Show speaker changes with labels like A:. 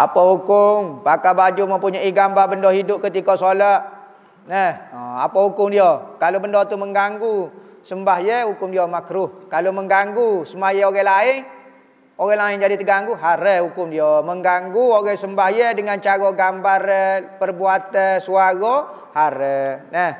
A: Apa hukum pakai baju mempunyai gambar benda hidup ketika solat? Nah, ha, apa hukum dia? Kalau benda tu mengganggu sembahyang, hukum dia makruh. Kalau mengganggu sembahyang orang lain, orang lain jadi terganggu, haram hukum dia. Mengganggu orang sembahyang dengan cara gambar, perbuatan, suara, haram. Nah.